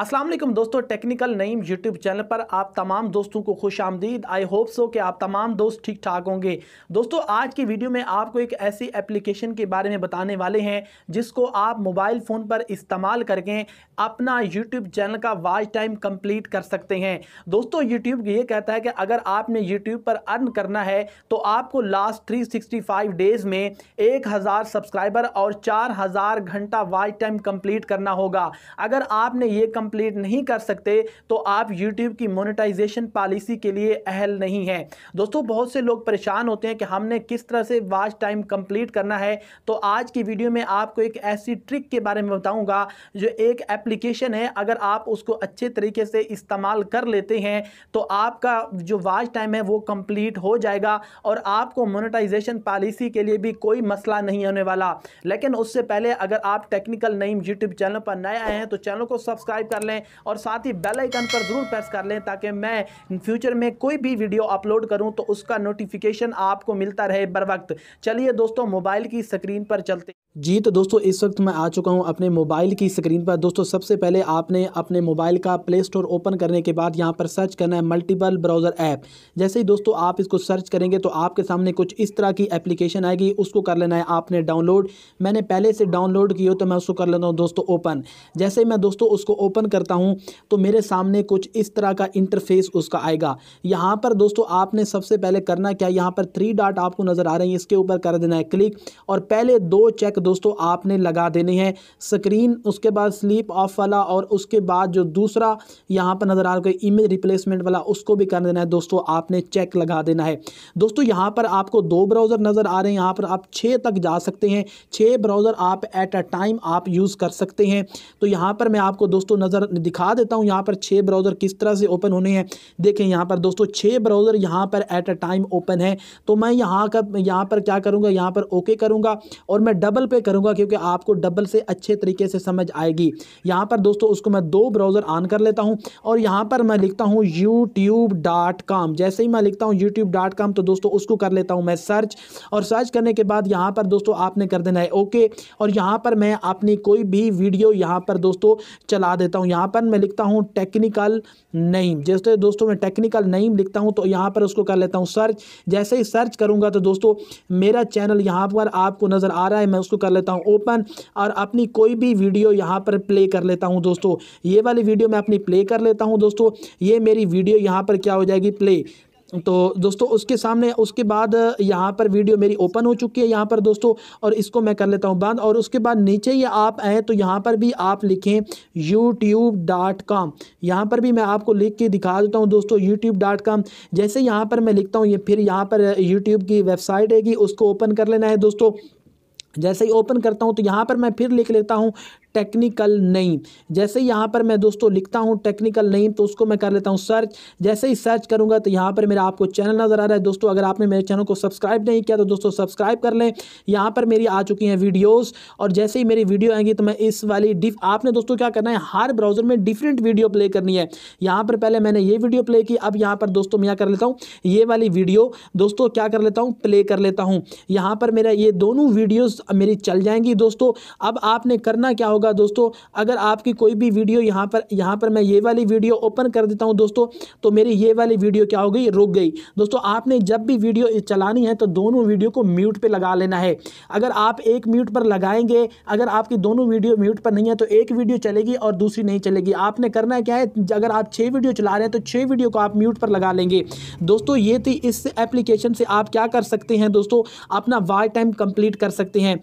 असलम दोस्तों technical Naeem YouTube channel पर आप तमाम दोस्तों को खुश आमदीद आई होप सो कि आप तमाम दोस्त ठीक ठाक होंगे दोस्तों आज की वीडियो में आपको एक ऐसी एप्लीकेशन के बारे में बताने वाले हैं जिसको आप मोबाइल फ़ोन पर इस्तेमाल करके अपना यूट्यूब चैनल का वाच टाइम कंप्लीट कर सकते हैं दोस्तों यूट्यूब ये कहता है कि अगर आपने यूट्यूब पर अर्न करना है तो आपको लास्ट थ्री डेज़ में एक सब्सक्राइबर और चार घंटा वाच टाइम कम्प्लीट करना होगा अगर आपने ये कम कंप्लीट नहीं कर सकते तो आप यूट्यूब की मोनेटाइजेशन पॉलिसी के लिए अहल नहीं है दोस्तों बहुत से लोग परेशान होते हैं कि हमने किस तरह से वाच टाइम कंप्लीट करना है तो आज की वीडियो में आपको एक ऐसी ट्रिक के बारे में बताऊंगा जो एक एप्लीकेशन है अगर आप उसको अच्छे तरीके से इस्तेमाल कर लेते हैं तो आपका जो वाच टाइम है वो कंप्लीट हो जाएगा और आपको मोनेटाइजेशन पॉलिसी के लिए भी कोई मसला नहीं होने वाला लेकिन उससे पहले अगर आप टेक्निकल नईम यूट्यूब चैनल पर नए आए हैं तो चैनल को सब्सक्राइब कर कर लें और साथ ही बेल आइकन पर ज़रूर प्रेस कर लें ताकि मैं फ्यूचर में कोई भी वीडियो अपलोड करूं तो उसका नोटिफिकेशन आपको मिलता रहे बर वक्त चलिए दोस्तों मोबाइल की स्क्रीन पर चलते जी तो दोस्तों इस वक्त मैं आ चुका हूं अपने मोबाइल की स्क्रीन पर दोस्तों सबसे पहले आपने अपने मोबाइल का प्ले स्टोर ओपन करने के बाद यहां पर सर्च करना है मल्टीपल ब्राउज़र ऐप जैसे ही दोस्तों आप इसको सर्च करेंगे तो आपके सामने कुछ इस तरह की एप्लीकेशन आएगी उसको कर लेना है आपने डाउनलोड मैंने पहले से डाउनलोड की हो तो मैं उसको कर लेता हूँ दोस्तों ओपन जैसे ही मैं दोस्तों उसको ओपन करता हूँ तो मेरे सामने कुछ इस तरह का इंटरफेस उसका आएगा यहाँ पर दोस्तों आपने सबसे पहले करना क्या यहाँ पर थ्री डाट आपको नज़र आ रही है इसके ऊपर कर देना है क्लिक और पहले दो चेक दोस्तों आपने लगा देनी है स्क्रीन उसके बाद स्लीप ऑफ वाला और उसके बाद जो दूसरा यहाँ पर नज़र आ रहा है इमेज रिप्लेसमेंट वाला उसको भी कर देना है दोस्तों आपने चेक लगा देना है दोस्तों यहाँ पर आपको दो ब्राउज़र नज़र आ रहे हैं यहाँ पर आप छः तक जा सकते हैं छः ब्राउज़र आप एट अ टाइम आप यूज़ कर सकते हैं तो यहाँ पर मैं आपको दोस्तों नज़र दिखा देता हूँ यहाँ पर छः ब्राउज़र किस तरह से ओपन होने हैं देखें यहाँ पर दोस्तों छः ब्राउज़र यहाँ पर एट अ टाइम ओपन है तो मैं यहाँ का यहाँ पर क्या करूँगा यहाँ पर ओके करूँगा और मैं डबल पे पे करूंगा क्योंकि आपको डबल से अच्छे तरीके से समझ आएगी यहाँ पर दोस्तों उसको मैं दो ब्राउज़र ऑन कर लेता हूँ और यहाँ पर मैं लिखता हूँ यूट्यूब जैसे ही मैं लिखता हूँ यूट्यूब तो दोस्तों उसको कर लेता हूँ मैं सर्च और सर्च करने के बाद यहाँ पर दोस्तों आपने कर देना है ओके और यहाँ पर मैं अपनी कोई भी वीडियो यहाँ पर दोस्तों चला देता हूँ यहाँ पर मैं लिखता हूँ टेक्निकल नेम जैसे दोस्तों मैं टेक्निकल नेम लिखता हूँ तो यहाँ पर उसको कर लेता हूँ सर्च जैसे ही सर्च करूँगा तो दोस्तों मेरा चैनल यहाँ पर आपको नज़र आ रहा है मैं उसको कर लेता हूँ ओपन और अपनी कोई भी वीडियो यहाँ पर प्ले कर लेता हूँ दोस्तों ये वाली वीडियो मैं अपनी प्ले कर लेता हूँ दोस्तों ये मेरी वीडियो यहाँ पर क्या हो जाएगी प्ले तो दोस्तों उसके सामने उसके बाद यहाँ पर वीडियो मेरी ओपन हो चुकी है यहाँ पर दोस्तों और इसको मैं कर लेता हूँ बंद और उसके बाद नीचे ये आप आएँ तो यहाँ पर भी आप लिखें यूट्यूब डॉट कॉम यहाँ पर भी मैं आपको लिख के दिखा देता हूँ दोस्तों यूट्यूब डॉट कॉम जैसे यहाँ पर मैं लिखता हूँ ये फिर यहाँ पर यूट्यूब की वेबसाइट है उसको ओपन कर लेना है दोस्तों जैसे ही ओपन करता हूँ तो यहाँ पर मैं फिर लिख लेता हूँ टेक्निकल नेम जैसे यहाँ पर मैं दोस्तों लिखता हूँ टेक्निकल नेम तो उसको मैं कर लेता हूँ सर्च जैसे ही सर्च करूँगा तो यहाँ पर मेरा आपको चैनल नज़र आ रहा है दोस्तों अगर आपने मेरे चैनल को सब्सक्राइब नहीं किया तो दोस्तों सब्सक्राइब कर लें यहाँ पर मेरी आ चुकी हैं वीडियोज़ और जैसे ही मेरी वीडियो आएंगी तो मैं इस वाली डिफ आपने दोस्तों क्या करना है हर ब्राउज़र में डिफरेंट वीडियो प्ले करनी है यहाँ पर पहले मैंने ये वीडियो प्ले की अब यहाँ पर दोस्तों मैं कर लेता हूँ ये वाली वीडियो दोस्तों क्या कर लेता हूँ प्ले कर लेता हूँ यहाँ पर मेरा ये दोनों वीडियोज़ मेरी चल जाएंगी दोस्तों अब आपने करना क्या होगा दोस्तों अगर आपकी कोई भी वीडियो यहाँ पर यहाँ पर मैं ये वाली वीडियो ओपन कर देता हूँ दोस्तों तो मेरी ये वाली वीडियो क्या हो गई रुक गई दोस्तों आपने जब भी वीडियो चलानी है तो दोनों वीडियो को म्यूट पर लगा लेना है अगर आप एक म्यूट पर लगाएंगे अगर आपकी दोनों वीडियो म्यूट पर नहीं है तो एक वीडियो चलेगी और दूसरी नहीं चलेगी आपने करना क्या है अगर आप छः वीडियो चला रहे हैं तो छः वीडियो को आप म्यूट पर लगा लेंगे दोस्तों ये थी इस एप्लीकेशन से आप क्या कर सकते हैं दोस्तों अपना वाई टाइम कंप्लीट कर सकते हैं